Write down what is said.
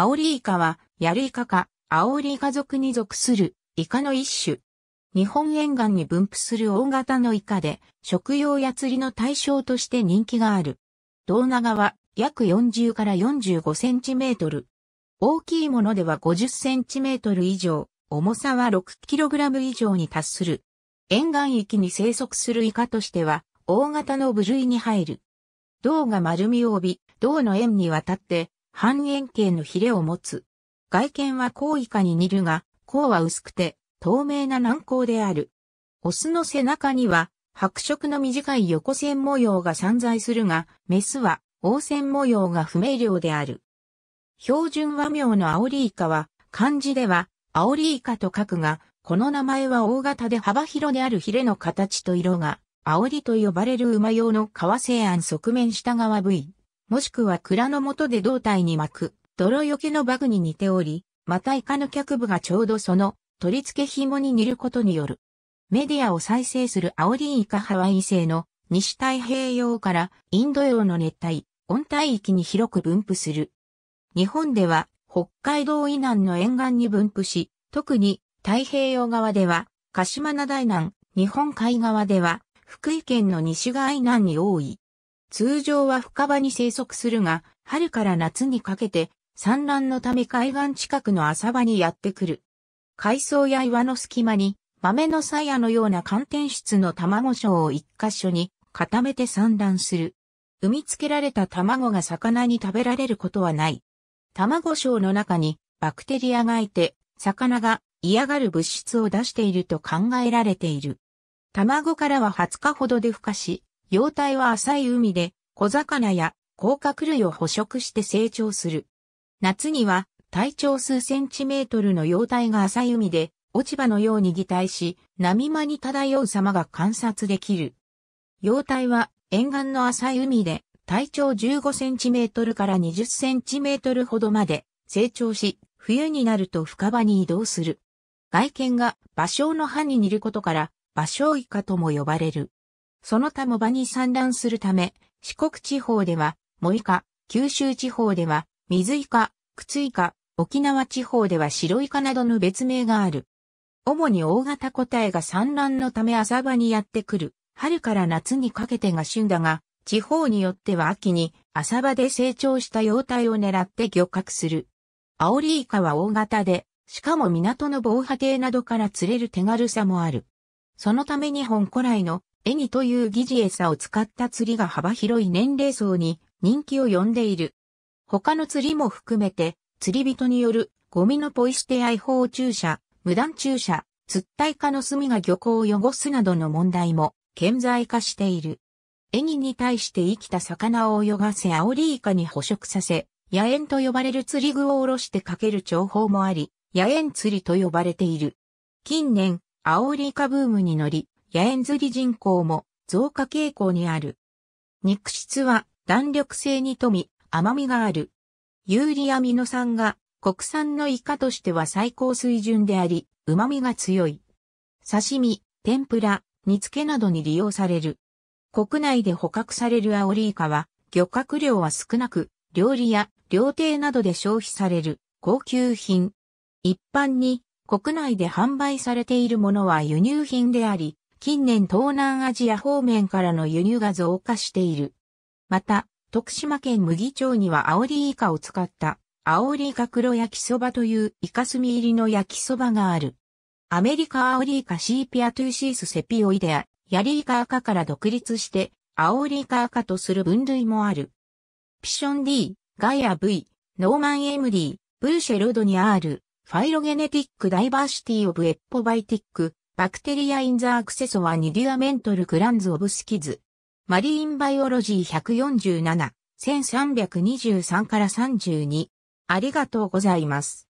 アオリイカは、ヤリイカか、アオリイカ族に属する、イカの一種。日本沿岸に分布する大型のイカで、食用や釣りの対象として人気がある。胴長は、約40から45センチメートル。大きいものでは50センチメートル以上、重さは6キログラム以上に達する。沿岸域に生息するイカとしては、大型の部類に入る。胴が丸みを帯び、胴の円にわたって半円形のヒレを持つ。外見は甲以下に似るが、甲は薄くて、透明な軟甲である。オスの背中には、白色の短い横線模様が散在するが、メスは、横線模様が不明瞭である。標準和名のアオリイカは、漢字では、アオリイカと書くが、この名前は大型で幅広であるヒレの形と色が、アオリと呼ばれる馬用の革製案側面下側部位。もしくは蔵の下で胴体に巻く、泥よけのバグに似ており、またイカの脚部がちょうどその取り付け紐に似ることによる。メディアを再生するアオリンイカハワイ製の西太平洋からインド洋の熱帯、温帯域に広く分布する。日本では北海道以南の沿岸に分布し、特に太平洋側では鹿島灘以南、日本海側では福井県の西側以南に多い。通常は深場に生息するが、春から夏にかけて産卵のため海岸近くの浅場にやってくる。海藻や岩の隙間に豆の鞘のような寒天質の卵鞘を一箇所に固めて産卵する。産みつけられた卵が魚に食べられることはない。卵鞘の中にバクテリアがいて、魚が嫌がる物質を出していると考えられている。卵からは20日ほどで孵化し、幼体は浅い海で、小魚や甲殻類を捕食して成長する。夏には体長数センチメートルの幼体が浅い海で、落ち葉のように擬態し、波間に漂う様が観察できる。幼体は沿岸の浅い海で、体長15センチメートルから20センチメートルほどまで成長し、冬になると深場に移動する。外見が芭蕉の葉に似ることから、芭蕉イカとも呼ばれる。その他も場に産卵するため、四国地方では、モイカ、九州地方では、水イカ、靴イカ、沖縄地方では白イカなどの別名がある。主に大型個体が産卵のため浅場にやってくる。春から夏にかけてが旬だが、地方によっては秋に浅場で成長した幼体を狙って漁獲する。アオリイカは大型で、しかも港の防波堤などから釣れる手軽さもある。そのため日本古来のエニという疑似餌を使った釣りが幅広い年齢層に人気を呼んでいる。他の釣りも含めて、釣り人によるゴミのポイ捨て愛違法駐車、無断駐車、釣イ化の炭が漁港を汚すなどの問題も顕在化している。エニに対して生きた魚を泳がせアオリイカに捕食させ、野縁と呼ばれる釣り具を下ろしてかける重宝もあり、野縁釣りと呼ばれている。近年、アオリイカブームに乗り、野縁釣り人口も増加傾向にある。肉質は弾力性に富み、甘みがある。有利アミノ酸が国産のイカとしては最高水準であり、旨味が強い。刺身、天ぷら、煮付けなどに利用される。国内で捕獲されるアオリイカは、漁獲量は少なく、料理や料亭などで消費される高級品。一般に国内で販売されているものは輸入品であり、近年東南アジア方面からの輸入が増加している。また、徳島県麦町にはアオリイカを使ったアオリイカ黒焼きそばというイカスミ入りの焼きそばがある。アメリカアオリイカシーピアトゥーシースセピオイデア、ヤリイカ赤から独立してアオリイカ赤とする分類もある。ピション D、ガイア V、ノーマン MD、ブーシェロドー R、ファイロゲネティックダイバーシティオブエッポバイティック、バクテリア・イン・ザ・アクセソはニデュアメントル・クランズ・オブ・スキズ。マリーン・バイオロジー147、1323から32。ありがとうございます。